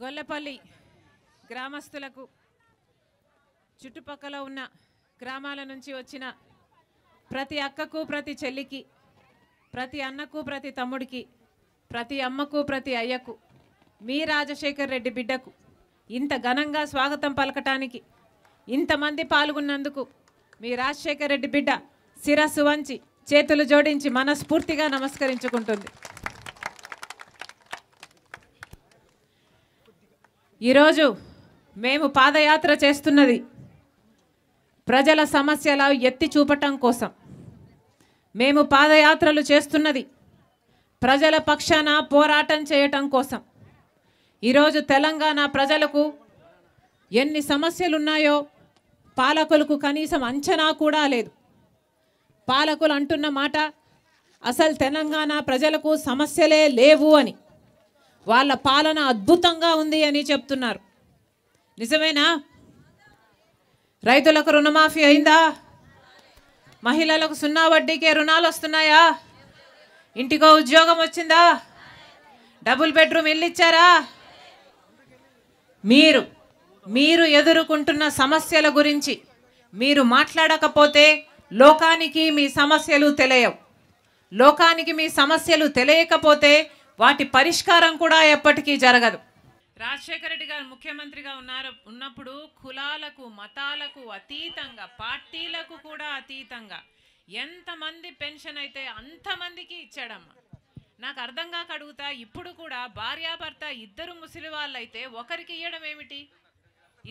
గొల్లపల్లి గ్రామస్తులకు చుట్టుపక్కల ఉన్న గ్రామాల నుంచి వచ్చిన ప్రతి అక్కకు ప్రతి చెల్లికి ప్రతి అన్నకు ప్రతి తమ్ముడికి ప్రతి అమ్మకు ప్రతి అయ్యకు మీ రాజశేఖర్ రెడ్డి బిడ్డకు ఇంత ఘనంగా స్వాగతం పలకటానికి ఇంతమంది పాల్గొన్నందుకు మీ రాజశేఖర్ రెడ్డి బిడ్డ శిరస్సు వంచి చేతులు జోడించి మనస్ఫూర్తిగా నమస్కరించుకుంటుంది ఈరోజు మేము పాదయాత్ర చేస్తున్నది ప్రజల సమస్యల ఎత్తి చూపటం కోసం మేము పాదయాత్రలు చేస్తున్నది ప్రజల పక్షాన పోరాటం చేయటం కోసం ఈరోజు తెలంగాణ ప్రజలకు ఎన్ని సమస్యలున్నాయో పాలకులకు కనీసం అంచనా కూడా లేదు పాలకులు అంటున్న మాట అసలు తెలంగాణ ప్రజలకు సమస్యలే లేవు అని వాళ్ళ పాలన అద్భుతంగా ఉంది అని చెప్తున్నారు నిజమేనా రైతులకు రుణమాఫీ అయిందా మహిళలకు సున్నా వడ్డీకే రుణాలు వస్తున్నాయా ఇంటికో ఉద్యోగం వచ్చిందా డబుల్ బెడ్రూమ్ ఇల్లు ఇచ్చారా మీరు మీరు ఎదుర్కొంటున్న సమస్యల గురించి మీరు మాట్లాడకపోతే లోకానికి మీ సమస్యలు తెలియవు లోకానికి మీ సమస్యలు తెలియకపోతే వాటి పరిష్కారం కూడా ఎప్పటికీ జరగదు రాజశేఖర రెడ్డి గారు ముఖ్యమంత్రిగా ఉన్నారు ఉన్నప్పుడు కులాలకు మతాలకు అతీతంగా పార్టీలకు కూడా అతీతంగా ఎంతమంది పెన్షన్ అయితే అంతమందికి ఇచ్చాడమ్మా నాకు అర్థం కాక అడుగుతా ఇప్పుడు కూడా భార్యాభర్త ఇద్దరు ముసలి వాళ్ళైతే ఒకరికి ఇవ్వడం ఏమిటి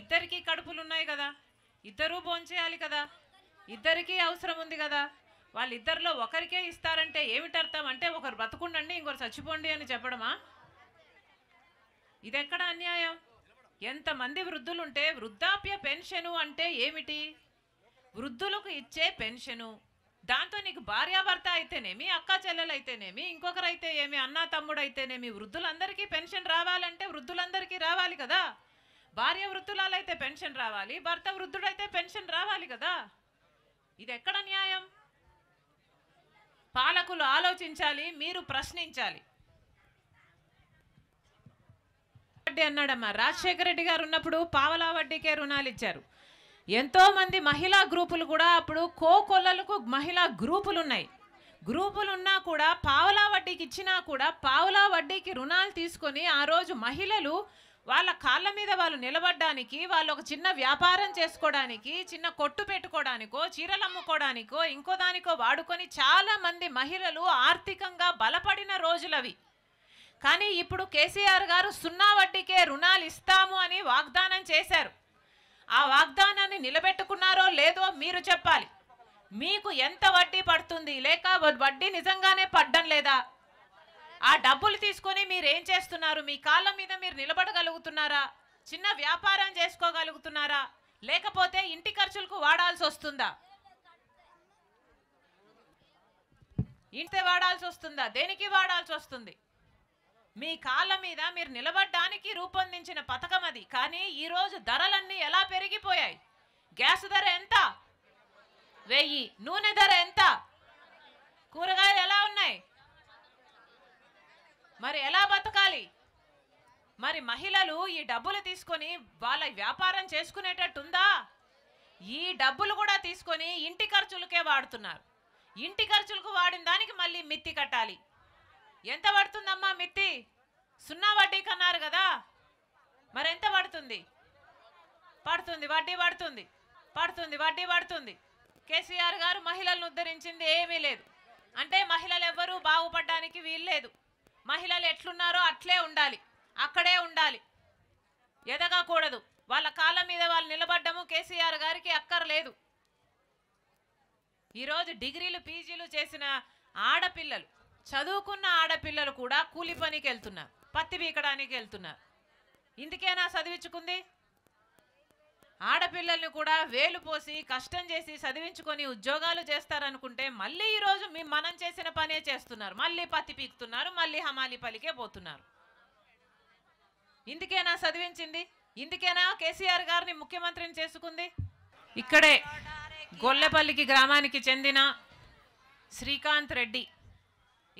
ఇద్దరికీ కడుపులు ఉన్నాయి కదా ఇద్దరూ భోంచేయాలి కదా ఇద్దరికీ అవసరం ఉంది కదా వాళ్ళిద్దరిలో ఒకరికే ఇస్తారంటే ఏమిటర్థం అంటే ఒకరు బ్రతుకుండండి ఇంకొకరు చచ్చిపోండి అని చెప్పడమా ఇదెక్కడ అన్యాయం ఎంతమంది వృద్ధులుంటే వృద్ధాప్య పెన్షను అంటే ఏమిటి వృద్ధులకు ఇచ్చే పెన్షను దాంతో నీకు భార్యాభర్త అయితేనేమి అక్క చెల్లెలు అయితేనేమి ఇంకొకరైతే ఏమి అన్న తమ్ముడు అయితేనేమి వృద్ధులందరికీ పెన్షన్ రావాలంటే వృద్ధులందరికీ రావాలి కదా భార్య వృద్ధులాలైతే పెన్షన్ రావాలి భర్త వృద్ధుడైతే పెన్షన్ రావాలి కదా ఇది ఎక్కడ న్యాయం పాలకులు ఆలోచించాలి మీరు ప్రశ్నించాలి వడ్డీ అన్నాడమ్మా రాజశేఖర రెడ్డి గారు ఉన్నప్పుడు పావలా వడ్డీకే రుణాలు ఇచ్చారు ఎంతోమంది మహిళా గ్రూపులు కూడా అప్పుడు కోకొల్లలకు మహిళా గ్రూపులు ఉన్నాయి గ్రూపులు ఉన్నా కూడా పావలా వడ్డీకి ఇచ్చినా కూడా పావలా వడ్డీకి రుణాలు తీసుకొని ఆ రోజు మహిళలు వాళ్ళ కాళ్ళ మీద వాళ్ళు నిలబడడానికి వాళ్ళు ఒక చిన్న వ్యాపారం చేసుకోవడానికి చిన్న కొట్టు పెట్టుకోవడానికో చీరలు అమ్ముకోవడానికో ఇంకో దానికో వాడుకొని చాలామంది మహిళలు ఆర్థికంగా బలపడిన రోజులవి కానీ ఇప్పుడు కేసీఆర్ గారు సున్నా వడ్డీకే రుణాలు ఇస్తాము అని వాగ్దానం చేశారు ఆ వాగ్దానాన్ని నిలబెట్టుకున్నారో లేదో మీరు చెప్పాలి మీకు ఎంత వడ్డీ పడుతుంది లేక వడ్డీ నిజంగానే పడ్డం లేదా ఆ డబ్బులు తీసుకొని మీరు ఏం చేస్తున్నారు మీ కాళ్ళ మీద మీరు నిలబడగలుగుతున్నారా చిన్న వ్యాపారం చేసుకోగలుగుతున్నారా లేకపోతే ఇంటి ఖర్చులకు వాడాల్సి వస్తుందా ఇంటి వాడాల్సి వస్తుందా దేనికి వాడాల్సి వస్తుంది మీ కాళ్ళ మీద మీరు నిలబడ్డానికి రూపొందించిన పథకం అది కానీ ఈరోజు ధరలన్నీ ఎలా పెరిగిపోయాయి గ్యాస్ ధర ఎంత వెయ్యి నూనె ధర ఎంత కూరగాయలు ఎలా ఉన్నాయి మరి ఎలా బతకాలి మరి మహిళలు ఈ డబ్బులు తీసుకొని వాళ్ళ వ్యాపారం చేసుకునేటట్టుందా ఈ డబ్బులు కూడా తీసుకొని ఇంటి ఖర్చులకే వాడుతున్నారు ఇంటి ఖర్చులకు వాడిన దానికి మళ్ళీ మిత్తి కట్టాలి ఎంత పడుతుందమ్మా మిత్తి సున్నా వడ్డీ కన్నారు కదా మరి ఎంత పడుతుంది పడుతుంది వడ్డీ పడుతుంది పడుతుంది వడ్డీ పడుతుంది కేసీఆర్ గారు మహిళలను ఉద్ధరించింది ఏమీ లేదు అంటే మహిళలు ఎవ్వరూ బాగుపడడానికి వీల్లేదు మహిళలు ఎట్లున్నారో అట్లే ఉండాలి అక్కడే ఉండాలి ఎదగకూడదు వాళ్ళ కాళ్ళ మీద వాళ్ళు నిలబడ్డము కేసీఆర్ గారికి అక్కర్లేదు ఈరోజు డిగ్రీలు పీజీలు చేసిన ఆడపిల్లలు చదువుకున్న ఆడపిల్లలు కూడా కూలి పనికి వెళ్తున్నారు పత్తి బీకడానికి వెళ్తున్నారు ఇందుకేనా చదివించుకుంది ఆడపిల్లల్ని కూడా వేలు పోసి కష్టం చేసి చదివించుకొని ఉద్యోగాలు చేస్తారనుకుంటే మళ్ళీ ఈరోజు మీ మనం చేసిన పనే చేస్తున్నారు మళ్ళీ పత్తి పీకుతున్నారు మళ్ళీ హమాలి పలికే పోతున్నారు ఇందుకేనా చదివించింది ఇందుకేనా కేసీఆర్ గారిని ముఖ్యమంత్రిని చేసుకుంది ఇక్కడే గొల్లపల్లికి గ్రామానికి చెందిన శ్రీకాంత్ రెడ్డి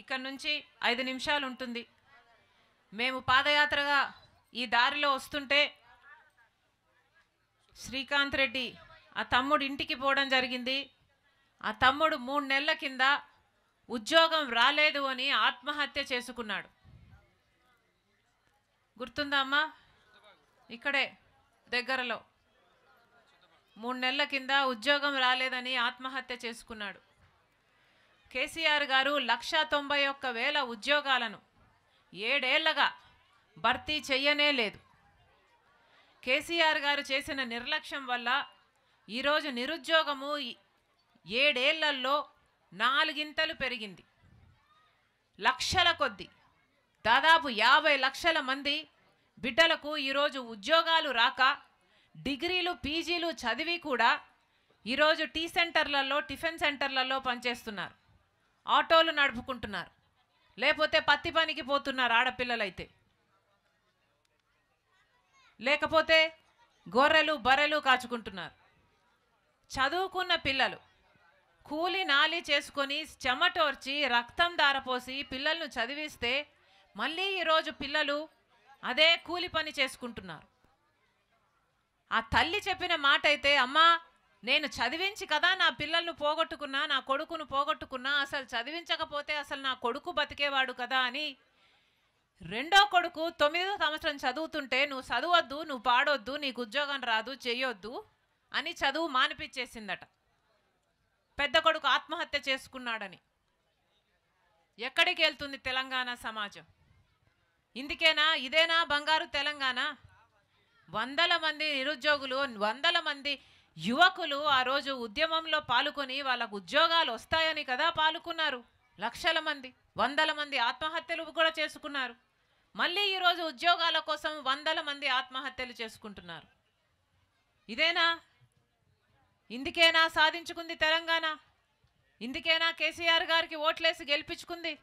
ఇక్కడ నుంచి ఐదు నిమిషాలు ఉంటుంది మేము పాదయాత్రగా ఈ దారిలో వస్తుంటే శ్రీకాంత్ రెడ్డి ఆ తమ్ముడు ఇంటికి పోవడం జరిగింది ఆ తమ్ముడు మూడు నెలల కింద ఉద్యోగం రాలేదు అని ఆత్మహత్య చేసుకున్నాడు గుర్తుందా అమ్మా ఇక్కడే దగ్గరలో మూడు నెలల కింద ఉద్యోగం రాలేదని ఆత్మహత్య చేసుకున్నాడు కేసీఆర్ గారు లక్ష తొంభై ఒక్క వేల ఉద్యోగాలను ఏడేళ్లగా భర్తీ చెయ్యనే లేదు కేసీఆర్ గారు చేసిన నిర్లక్ష్యం వల్ల ఈరోజు నిరుద్యోగము ఏడేళ్లలో నాలుగింతలు పెరిగింది లక్షల కొద్ది దాదాపు యాభై లక్షల మంది బిడ్డలకు ఈరోజు ఉద్యోగాలు రాక డిగ్రీలు పీజీలు చదివి కూడా ఈరోజు టీ సెంటర్లలో టిఫిన్ సెంటర్లలో పనిచేస్తున్నారు ఆటోలు నడుపుకుంటున్నారు లేకపోతే పత్తి పనికి పోతున్నారు ఆడపిల్లలైతే లేకపోతే గొర్రెలు బర్రెలు కాచుకుంటున్నారు చదువుకున్న పిల్లలు కూలి నాలి చేసుకొని చెమటోర్చి రక్తం దారపోసి పిల్లలను చదివిస్తే మళ్ళీ ఈరోజు పిల్లలు అదే కూలి పని చేసుకుంటున్నారు ఆ తల్లి చెప్పిన మాట అయితే అమ్మా నేను చదివించి కదా నా పిల్లలను పోగొట్టుకున్నా నా కొడుకును పోగొట్టుకున్నా అసలు చదివించకపోతే అసలు నా కొడుకు బతికేవాడు కదా అని రెండో కొడుకు తొమ్మిదో సంవత్సరం చదువుతుంటే నువ్వు చదవద్దు నువ్వు పాడొద్దు నీకు ఉద్యోగం రాదు చేయొద్దు అని చదువు మానిపించేసిందట పెద్ద కొడుకు ఆత్మహత్య చేసుకున్నాడని ఎక్కడికి వెళ్తుంది తెలంగాణ సమాజం ఇందుకేనా ఇదేనా బంగారు తెలంగాణ వందల మంది నిరుద్యోగులు వందల మంది యువకులు ఆ రోజు ఉద్యమంలో పాల్గొని వాళ్ళకు ఉద్యోగాలు వస్తాయని కదా పాల్గొన్నారు లక్షల మంది వందల మంది ఆత్మహత్యలు కూడా చేసుకున్నారు మళ్ళీ ఈరోజు ఉద్యోగాల కోసం వందల మంది ఆత్మహత్యలు చేసుకుంటున్నారు ఇదేనా ఇందుకేనా సాధించుకుంది తెలంగాణ ఇందుకేనా కేసీఆర్ గారికి ఓట్లేసి గెలిపించుకుంది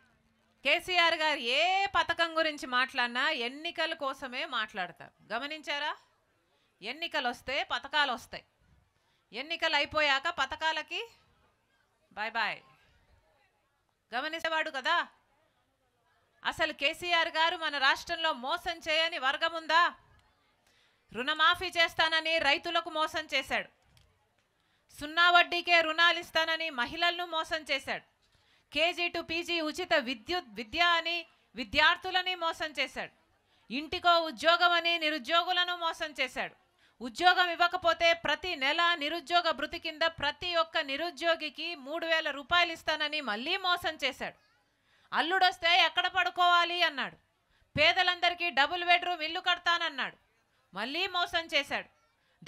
కేసీఆర్ గారు ఏ పథకం గురించి మాట్లాడినా ఎన్నికల కోసమే మాట్లాడతారు గమనించారా ఎన్నికలు వస్తే పథకాలు వస్తాయి ఎన్నికలు అయిపోయాక పథకాలకి బాయ్ బాయ్ గమనించేవాడు కదా అసలు కేసీఆర్ గారు మన రాష్ట్రంలో మోసం చేయని వర్గం ఉందా రుణమాఫీ చేస్తానని రైతులకు మోసం చేశాడు సున్నా వడ్డీకే రుణాలు ఇస్తానని మహిళలను మోసం చేశాడు కేజీ టు పీజీ ఉచిత విద్యుత్ విద్య అని విద్యార్థులని మోసం చేశాడు ఇంటికో ఉద్యోగం అని నిరుద్యోగులను మోసం చేశాడు ఉద్యోగం ఇవ్వకపోతే ప్రతి నెల నిరుద్యోగ భృతి కింద ప్రతి ఒక్క నిరుద్యోగికి మూడు వేల రూపాయలు ఇస్తానని మళ్ళీ మోసం చేశాడు అల్లుడొస్తే ఎక్కడ పడుకోవాలి అన్నాడు పేదలందరికీ డబుల్ బెడ్రూమ్ ఇల్లు కడతానన్నాడు మళ్ళీ మోసం చేశాడు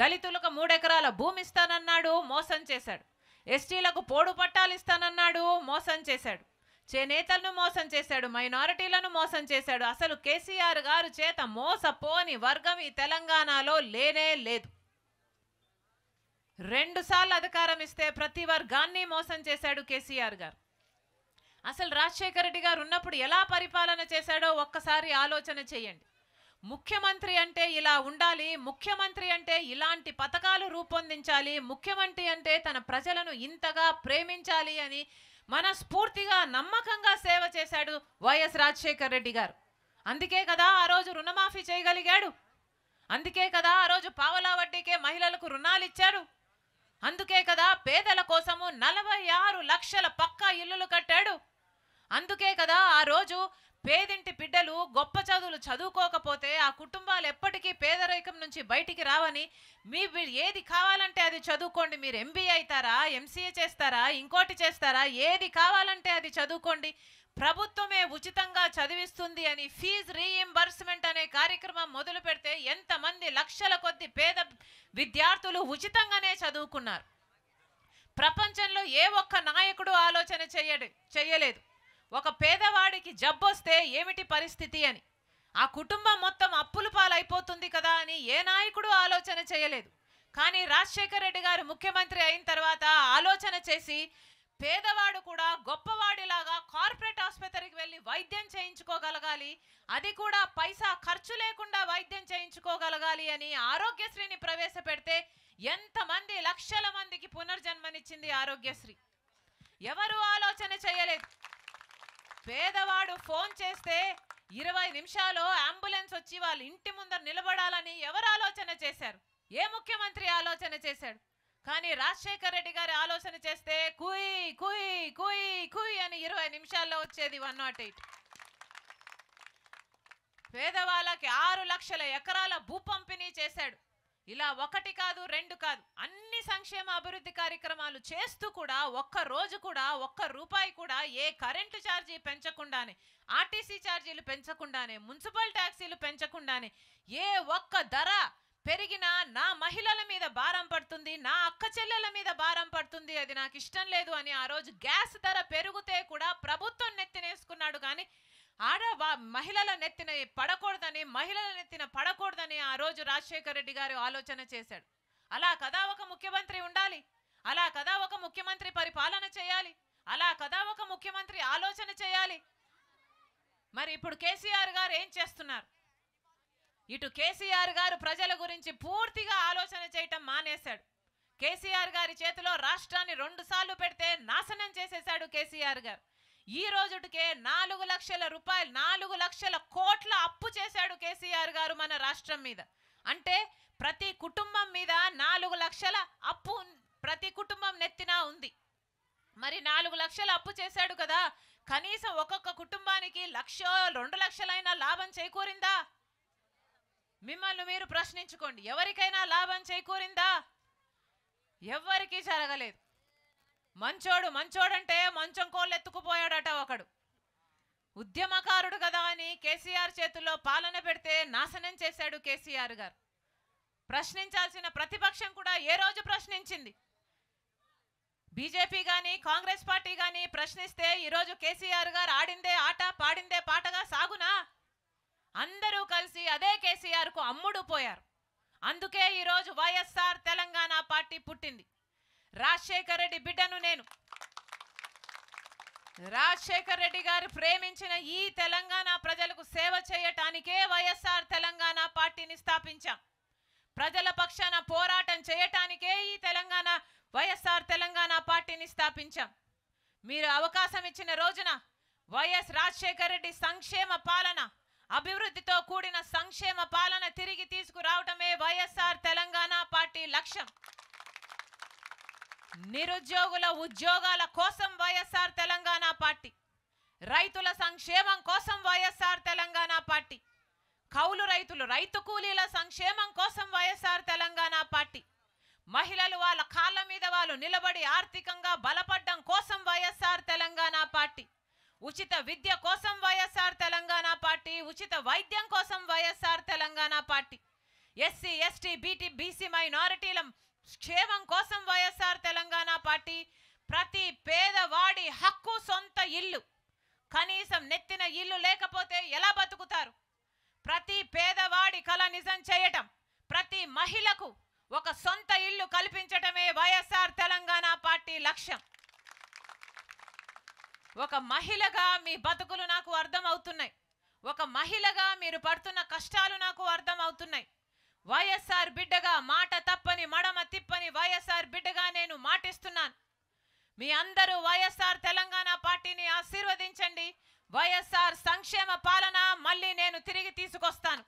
దళితులకు మూడెకరాల భూమి ఇస్తానన్నాడు మోసం చేశాడు ఎస్టీలకు పోడు పట్టాలు ఇస్తానన్నాడు మోసం చేశాడు చేనేతలను మోసం చేశాడు మైనారిటీలను మోసం చేశాడు అసలు కేసీఆర్ గారు చేత మోసపోని వర్గం ఈ తెలంగాణలో లేనే లేదు రెండుసార్లు అధికారం ఇస్తే ప్రతి వర్గాన్ని మోసం చేశాడు కేసీఆర్ గారు అసలు రాజశేఖర రెడ్డి గారు ఉన్నప్పుడు ఎలా పరిపాలన చేశాడో ఒక్కసారి ఆలోచన చేయండి ముఖ్యమంత్రి అంటే ఇలా ఉండాలి ముఖ్యమంత్రి అంటే ఇలాంటి పథకాలు రూపొందించాలి ముఖ్యమంత్రి అంటే తన ప్రజలను ఇంతగా ప్రేమించాలి అని మనస్ఫూర్తిగా నమ్మకంగా సేవ చేశాడు వైఎస్ రాజశేఖర రెడ్డి గారు అందుకే కదా ఆ రోజు రుణమాఫీ చేయగలిగాడు అందుకే కదా ఆ రోజు పావలా వడ్డీకే మహిళలకు రుణాలు ఇచ్చాడు అందుకే కదా పేదల కోసము నలభై ఆరు లక్షల పక్కా ఇల్లులు కట్టాడు అందుకే కదా ఆ రోజు పేదింటి బిడ్డలు గొప్ప చదువులు చదువుకోకపోతే ఆ కుటుంబాలు ఎప్పటికీ పేదరికం నుంచి బయటికి రావని మీ ఏది కావాలంటే అది చదువుకోండి మీరు ఎంబీఏ అవుతారా ఎంసీఏ చేస్తారా ఇంకోటి చేస్తారా ఏది కావాలంటే అది చదువుకోండి ప్రభుత్వమే ఉచితంగా చదివిస్తుంది అని ఫీజు రీఎంబర్స్మెంట్ అనే కార్యక్రమం మొదలు పెడితే ఎంతమంది లక్షల కొద్ది పేద విద్యార్థులు ఉచితంగానే చదువుకున్నారు ప్రపంచంలో ఏ ఒక్క నాయకుడు ఆలోచన చేయడు చేయలేదు ఒక పేదవాడికి జబ్బొస్తే ఏమిటి పరిస్థితి అని ఆ కుటుంబం మొత్తం అప్పులు పాలైపోతుంది కదా అని ఏ నాయకుడు ఆలోచన చేయలేదు కానీ రాజశేఖర రెడ్డి గారు ముఖ్యమంత్రి అయిన తర్వాత ఆలోచన చేసి పేదవాడు కూడా గొప్పవాడిలాగా కార్పొరేట్ ఆసుపత్రికి వెళ్ళి వైద్యం చేయించుకోగలగాలి అది కూడా పైసా ఖర్చు లేకుండా వైద్యం చేయించుకోగలగాలి అని ఆరోగ్యశ్రీని ప్రవేశపెడితే ఎంతమంది లక్షల మందికి పునర్జన్మనిచ్చింది ఆరోగ్యశ్రీ ఎవరు ఆలోచన చేయలేదు పేదవాడు ఫోన్ చేస్తే ఇరవై నిమిషాలు అంబులెన్స్ వచ్చి వాళ్ళ ఇంటి ముందర నిలబడాలని ఎవరు ఆలోచన చేశారు ఏ ముఖ్యమంత్రి ఆలోచన చేశాడు కానీ రాజశేఖర రెడ్డి గారి ఆలోచన చేస్తే కుయ్ కుయ్ కుయ్ కుయ్ అని ఇరవై నిమిషాల్లో వచ్చేది వన్ నాట్ ఎయిట్ పేదవాళ్ళకి ఆరు లక్షల ఎకరాల భూ పంపిణీ చేశాడు ఇలా ఒకటి కాదు రెండు కాదు అన్ని సంక్షేమ అభివృద్ధి కార్యక్రమాలు చేస్తూ కూడా ఒక్క రోజు కూడా ఒక్క రూపాయి కూడా ఏ కరెంటు ఛార్జీ పెంచకుండానే ఆర్టీసీ ఛార్జీలు పెంచకుండానే మున్సిపల్ ట్యాక్సీలు పెంచకుండానే ఏ ఒక్క ధర పెరిగినా నా మహిళల మీద భారం పడుతుంది నా అక్క చెల్లెల మీద భారం పడుతుంది అది నాకు ఇష్టం లేదు అని ఆ రోజు గ్యాస్ ధర పెరిగితే కూడా ప్రభుత్వం నెత్తినేసుకున్నాడు కానీ ఆడ మహిళల నెత్తిన పడకూడదని మహిళల నెత్తిన పడకూడదని ఆ రోజు రాజశేఖర రెడ్డి గారు ఆలోచన చేశాడు అలా కదా ఒక ముఖ్యమంత్రి ఉండాలి అలా కదా ఒక ముఖ్యమంత్రి పరిపాలన చేయాలి అలా కదా ఒక ముఖ్యమంత్రి ఆలోచన చేయాలి మరి ఇప్పుడు కేసీఆర్ గారు ఏం చేస్తున్నారు ఇటు కేసీఆర్ గారు ప్రజల గురించి పూర్తిగా ఆలోచన చేయటం మానేశాడు కేసీఆర్ గారి చేతిలో రాష్ట్రాన్ని రెండుసార్లు పెడితే నాశనం చేసేశాడు కేసీఆర్ గారు ఈ రోజుటికే నాలుగు లక్షల రూపాయలు నాలుగు లక్షల కోట్ల అప్పు చేశాడు కేసీఆర్ గారు మన రాష్ట్రం మీద అంటే ప్రతి కుటుంబం మీద నాలుగు లక్షల అప్పు ప్రతి కుటుంబం నెత్తినా ఉంది మరి నాలుగు లక్షల అప్పు చేశాడు కదా కనీసం ఒక్కొక్క కుటుంబానికి లక్ష రెండు లక్షలైనా లాభం చేకూరిందా మిమ్మల్ని మీరు ప్రశ్నించుకోండి ఎవరికైనా లాభం చేకూరిందా ఎవ్వరికీ జరగలేదు మంచోడు మంచోడంటే మంచం కోళ్ళు ఎత్తుకుపోయాడట ఒకడు ఉద్యమకారుడు కదా అని కేసీఆర్ చేతుల్లో పాలన పెడితే నాశనం చేశాడు కేసీఆర్ గారు ప్రశ్నించాల్సిన ప్రతిపక్షం కూడా ఏ రోజు ప్రశ్నించింది బీజేపీ కానీ కాంగ్రెస్ పార్టీ కానీ ప్రశ్నిస్తే ఈరోజు కేసీఆర్ గారు ఆడిందే ఆట పాడిందే పాటగా సాగునా అందరూ కలిసి అదే కేసీఆర్కు అమ్ముడు పోయారు అందుకే ఈరోజు వైఎస్ఆర్ తెలంగాణ పార్టీ పుట్టింది రాజశేఖర్ రెడ్డి బిడ్డను నేను రాజశేఖర్ రెడ్డి గారు ప్రేమించిన ఈ తెలంగాణ ప్రజలకు సేవ చేయటానికే వైఎస్ఆర్ తెలంగాణ పార్టీని స్థాపించాం ప్రజల పక్షాన పోరాటం చేయటానికే ఈ తెలంగాణ వైఎస్ఆర్ తెలంగాణ పార్టీని స్థాపించాం మీరు అవకాశం ఇచ్చిన రోజున వైఎస్ రాజశేఖర్ రెడ్డి సంక్షేమ పాలన అభివృద్ధితో కూడిన సంక్షేమ పాలన తిరిగి తీసుకురావడమే వైఎస్ఆర్ తెలంగాణ పార్టీ లక్ష్యం నిరుద్యోగుల ఉద్యోగాల కోసం వైఎస్ఆర్ తెలంగాణ పార్టీ రైతుల సంక్షేమం కోసం వైఎస్ఆర్ తెలంగాణ పార్టీ కౌలు రైతులు రైతు కూలీల సంక్షేమం కోసం వైఎస్ఆర్ తెలంగాణ పార్టీ మహిళలు వాళ్ళ కాళ్ళ మీద వాళ్ళు నిలబడి ఆర్థికంగా బలపడ్డం కోసం వైఎస్ఆర్ తెలంగాణ పార్టీ ఉచిత విద్య కోసం వైఎస్ఆర్ తెలంగాణ పార్టీ ఉచిత వైద్యం కోసం YSR Telangana party SC ST BT BC మైనారిటీల క్షేమం కోసం వైఎస్ఆర్ తెలంగాణ పార్టీ ప్రతి పేదవాడి హక్కు సొంత ఇల్లు కనీసం నెత్తిన ఇల్లు లేకపోతే ఎలా బతుకుతారు ప్రతి పేదవాడి కల నిజం చేయటం ప్రతి మహిళకు ఒక సొంత ఇల్లు కల్పించటమే వైఎస్ఆర్ తెలంగాణ పార్టీ లక్ష్యం ఒక మహిళగా మీ బతుకులు నాకు అర్థం అవుతున్నాయి ఒక మహిళగా మీరు పడుతున్న కష్టాలు నాకు అర్థం అవుతున్నాయి వైఎస్ఆర్ బిడ్డగా మాట తప్పని మడమ తిప్పని వైఎస్ఆర్ బిడ్డగా నేను మాటిస్తున్నాను మీ అందరూ వైఎస్ఆర్ తెలంగాణ పార్టీని ఆశీర్వదించండి వైఎస్ఆర్ సంక్షేమ పాలన మళ్ళీ నేను తిరిగి తీసుకొస్తాను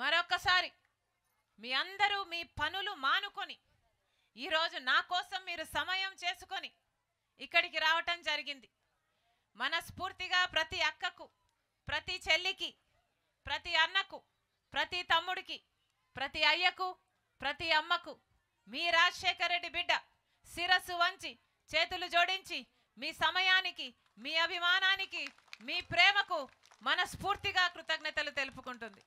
మరొకసారి మీ అందరూ మీ పనులు మానుకొని ఈరోజు నా కోసం మీరు సమయం చేసుకొని ఇక్కడికి రావటం జరిగింది మనస్ఫూర్తిగా ప్రతి అక్కకు ప్రతి చెల్లికి ప్రతి అన్నకు ప్రతి తమ్ముడికి ప్రతి అయ్యకు ప్రతి అమ్మకు మీ రాజశేఖర రెడ్డి బిడ్డ శిరస్సు వంచి చేతులు జోడించి మీ సమయానికి మీ అభిమానానికి మీ ప్రేమకు మనస్ఫూర్తిగా కృతజ్ఞతలు తెలుపుకుంటుంది